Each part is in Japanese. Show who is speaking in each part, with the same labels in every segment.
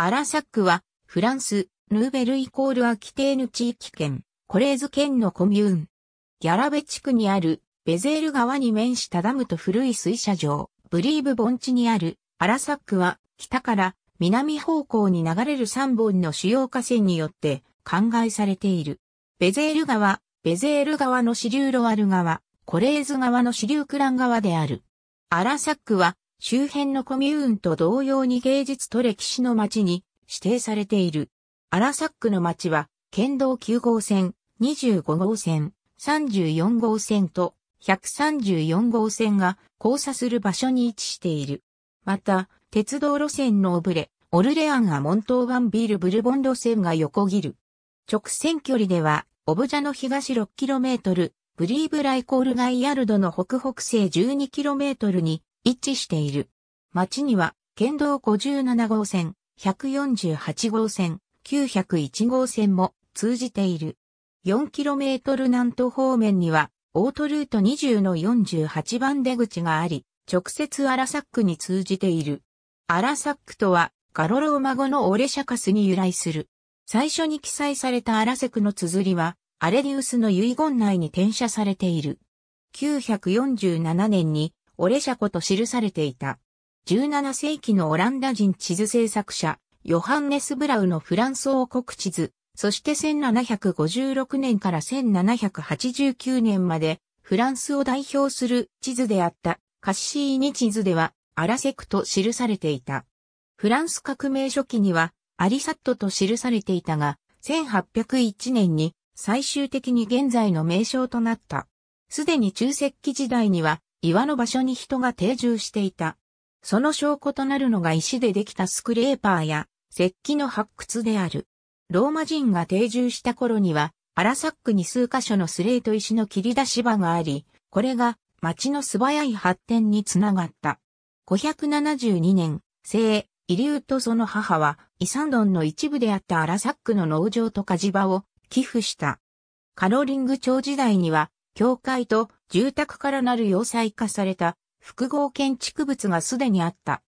Speaker 1: アラサックは、フランス、ヌーベルイコールアキテーヌ地域圏、コレーズ県のコミューン。ギャラベ地区にある、ベゼール川に面したダムと古い水車場、ブリーブ盆地にある、アラサックは、北から南方向に流れる3本の主要河川によって、考えされている。ベゼール川、ベゼール川の支流ロアル川、コレーズ川の支流クラン川である。アラサックは、周辺のコミューンと同様に芸術と歴史の街に指定されている。アラサックの街は、県道9号線、25号線、34号線と134号線が交差する場所に位置している。また、鉄道路線のオブレ、オルレアンがモントーバンビールブルボン路線が横切る。直線距離では、オブジャの東 6km、ブリーブライコールガイヤルドの北北西 12km に一致している。町には、県道57号線、148号線、901号線も通じている。4km 南東方面には、オートルート20の48番出口があり、直接アラサックに通じている。アラサックとは、ガロローマ語のオレシャカスに由来する。最初に記載されたアラセクの綴りは、アレディウスの遺言内に転写されている。947年にオレシャコと記されていた。17世紀のオランダ人地図制作者、ヨハンネス・ブラウのフランス王国地図、そして1756年から1789年まで、フランスを代表する地図であったカッシーニ地図では、アラセクと記されていた。フランス革命初期には、アリサットと記されていたが、1801年に最終的に現在の名称となった。すでに中石器時代には、岩の場所に人が定住していた。その証拠となるのが石でできたスクレーパーや石器の発掘である。ローマ人が定住した頃には、アラサックに数箇所のスレート石の切り出し場があり、これが町の素早い発展につながった。572年、聖、イリューとその母は、イサンドンの一部であったアラサックの農場と火事場を寄付した。カロリング朝時代には、教会と住宅からなる要塞化された複合建築物がすでにあった。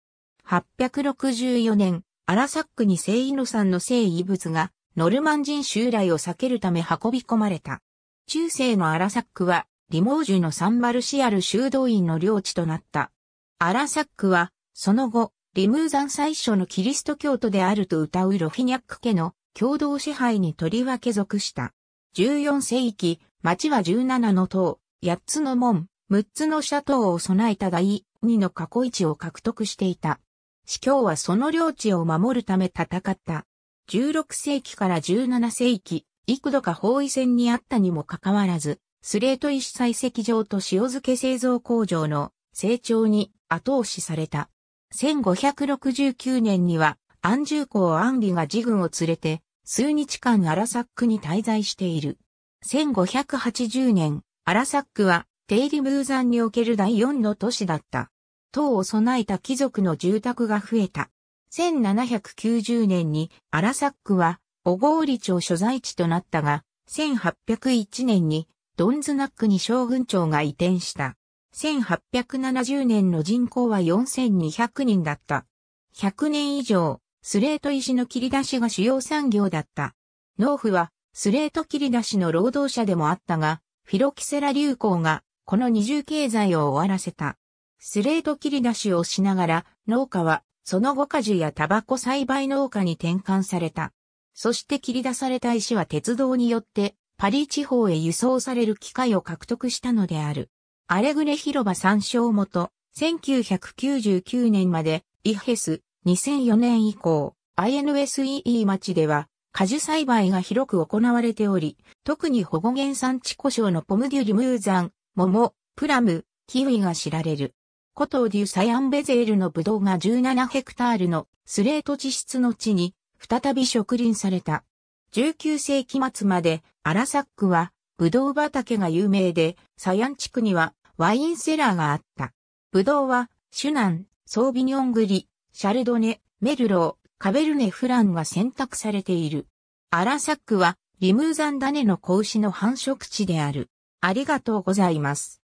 Speaker 1: 864年、アラサックに聖イノさんの聖遺物がノルマン人襲来を避けるため運び込まれた。中世のアラサックはリモージュのサンバルシアル修道院の領地となった。アラサックは、その後、リムーザン最初のキリスト教徒であると歌うロフィニャック家の共同支配にとりわけ属した。14世紀、町は17の塔、8つの門、6つの斜塔を備えた第2の過去位置を獲得していた。司教はその領地を守るため戦った。16世紀から17世紀、幾度か包囲戦にあったにもかかわらず、スレート石採石場と塩漬け製造工場の成長に後押しされた。1569年には、安住港安里が自軍を連れて、数日間アラサックに滞在している。1580年、アラサックは、テイリブーザンにおける第四の都市だった。塔を備えた貴族の住宅が増えた。1790年にアラサックは小郡町所在地となったが、1801年にドンズナックに将軍町が移転した。1870年の人口は4200人だった。100年以上、スレート石の切り出しが主要産業だった。農夫はスレート切り出しの労働者でもあったが、フィロキセラ流行がこの二重経済を終わらせた。スレート切り出しをしながら農家はその後果樹やタバコ栽培農家に転換された。そして切り出された石は鉄道によってパリ地方へ輸送される機会を獲得したのである。アレグレ広場参照元、1999年までイヘス、2004年以降、INSEE 町では、果樹栽培が広く行われており、特に保護原産地故障のポムデュリムーザン、桃、プラム、キウイが知られる。古都デュサヤンベゼールのブドウが17ヘクタールのスレート地質の地に再び植林された。19世紀末までアラサックはブドウ畑が有名で、サヤン地区にはワインセラーがあった。ブドウはシュナン、ソービニョングリ、シャルドネ、メルロー、カベルネフランが選択されている。アラサックはリムーザンダネの子牛の繁殖地である。ありがとうございます。